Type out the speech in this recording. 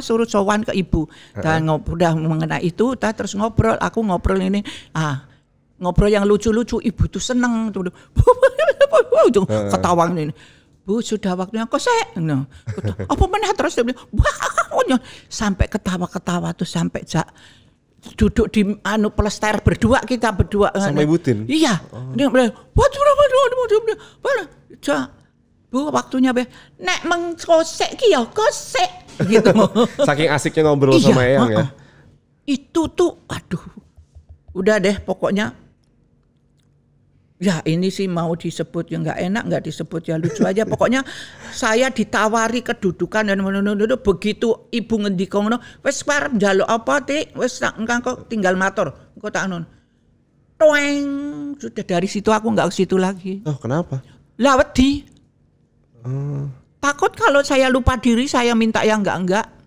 suruh sowan ke ibu dan uh -huh. ngobrol udah mengenai itu ta, terus ngobrol aku ngobrol ini ah ngobrol yang lucu-lucu ibu tuh seneng tuh ketawang ini bu sudah waktunya kok saya nah, no. apa mana terus dia bilang sampai ketawa-ketawa tuh sampai jak duduk di anu pelester berdua kita berdua sama nah, ibu tin iya oh. dia bilang waduh waduh waduh waduh waduh bu waktunya be nek mengkosek kia kosek ya, gitu. Saking asiknya ngobrol iya, sama Eyang ya. Itu tuh aduh. Udah deh pokoknya ya ini sih mau disebut ya nggak enak nggak disebut ya lucu aja pokoknya saya ditawari kedudukan dan menunduk begitu ibu ngendikong no wes par njaluk apa ti wes engkang kok tinggal motor kok tak nun toeng sudah dari situ aku nggak ke situ lagi oh kenapa lawet di oh takut kalau saya lupa diri saya minta yang enggak-enggak